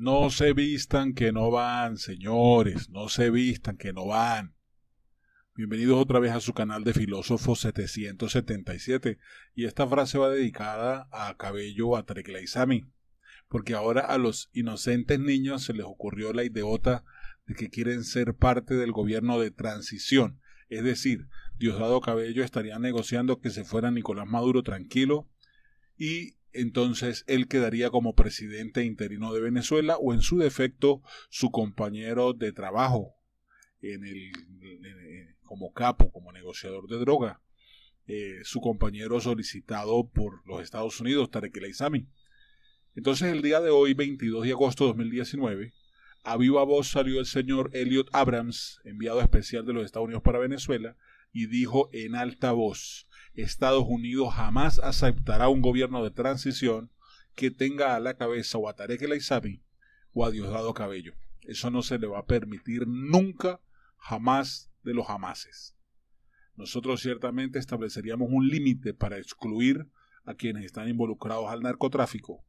No se vistan que no van, señores, no se vistan que no van. Bienvenidos otra vez a su canal de Filósofo 777 y esta frase va dedicada a Cabello a porque ahora a los inocentes niños se les ocurrió la ideota de que quieren ser parte del gobierno de transición, es decir, Diosdado Cabello estaría negociando que se fuera Nicolás Maduro tranquilo y entonces él quedaría como presidente interino de Venezuela o en su defecto su compañero de trabajo en como capo, como negociador de droga, eh, su compañero solicitado por los Estados Unidos, Tarek El Entonces el día de hoy, 22 de agosto de 2019, a viva voz salió el señor Elliot Abrams, enviado especial de los Estados Unidos para Venezuela, y dijo en alta voz, Estados Unidos jamás aceptará un gobierno de transición que tenga a la cabeza o a Tarek El o a Diosdado Cabello. Eso no se le va a permitir nunca, jamás de los jamases. Nosotros ciertamente estableceríamos un límite para excluir a quienes están involucrados al narcotráfico.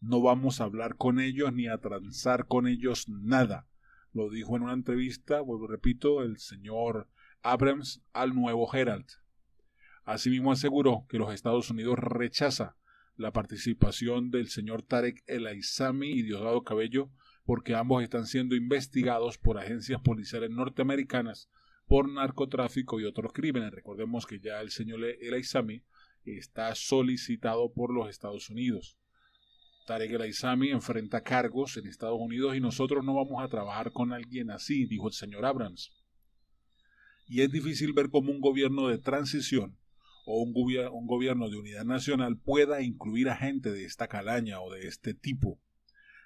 No vamos a hablar con ellos ni a transar con ellos nada. Lo dijo en una entrevista, vuelvo repito, el señor Abrams al nuevo Herald. Asimismo aseguró que los Estados Unidos rechaza la participación del señor Tarek El Aizami y Diosdado Cabello porque ambos están siendo investigados por agencias policiales norteamericanas por narcotráfico y otros crímenes. Recordemos que ya el señor El Aizami está solicitado por los Estados Unidos. Tarek El Aizami enfrenta cargos en Estados Unidos y nosotros no vamos a trabajar con alguien así, dijo el señor Abrams. Y es difícil ver cómo un gobierno de transición o un, gobierno de unidad nacional pueda incluir a gente de esta calaña o de este tipo.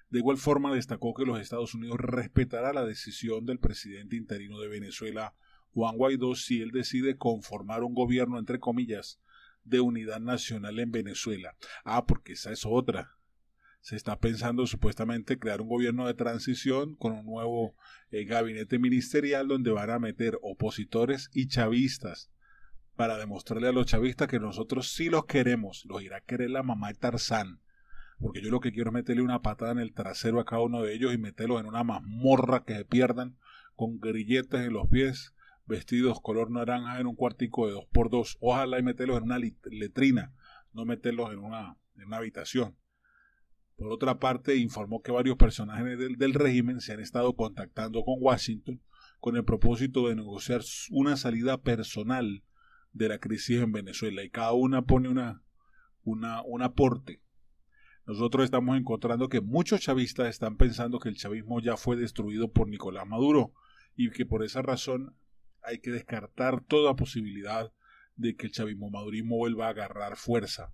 De igual forma, destacó que los Estados Unidos respetará la decisión del presidente interino de Venezuela, Juan Guaidó, si él decide conformar un gobierno, entre comillas, de unidad nacional en Venezuela. Ah, porque esa es otra. Se está pensando supuestamente crear un gobierno de transición con un nuevo eh, gabinete ministerial donde van a meter opositores y chavistas para demostrarle a los chavistas que nosotros sí los queremos. Los irá a querer la mamá de Tarzán. Porque yo lo que quiero es meterle una patada en el trasero a cada uno de ellos y meterlos en una mazmorra que se pierdan con grilletes en los pies, vestidos color naranja en un cuartico de 2x2. Ojalá y meterlos en una letrina, no meterlos en una, en una habitación. Por otra parte, informó que varios personajes del régimen se han estado contactando con Washington con el propósito de negociar una salida personal de la crisis en Venezuela y cada una pone una, una, un aporte. Nosotros estamos encontrando que muchos chavistas están pensando que el chavismo ya fue destruido por Nicolás Maduro y que por esa razón hay que descartar toda posibilidad de que el chavismo madurismo vuelva a agarrar fuerza.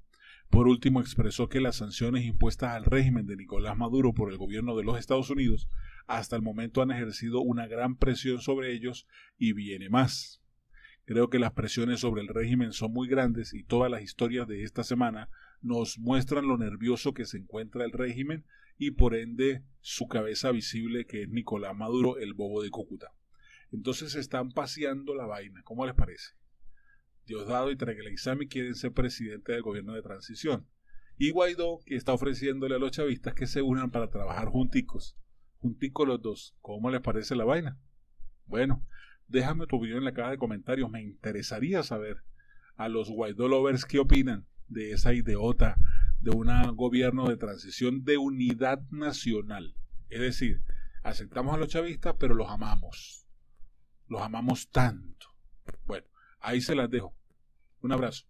Por último, expresó que las sanciones impuestas al régimen de Nicolás Maduro por el gobierno de los Estados Unidos hasta el momento han ejercido una gran presión sobre ellos y viene más. Creo que las presiones sobre el régimen son muy grandes y todas las historias de esta semana nos muestran lo nervioso que se encuentra el régimen y por ende su cabeza visible que es Nicolás Maduro, el bobo de Cúcuta. Entonces están paseando la vaina, ¿cómo les parece? Diosdado y y quieren ser presidente del gobierno de transición. Y Guaidó, que está ofreciéndole a los chavistas que se unan para trabajar junticos. Junticos los dos. ¿Cómo les parece la vaina? Bueno, Déjame tu opinión en la caja de comentarios. Me interesaría saber a los white lovers qué opinan de esa ideota de un gobierno de transición de unidad nacional. Es decir, aceptamos a los chavistas, pero los amamos. Los amamos tanto. Bueno, ahí se las dejo. Un abrazo.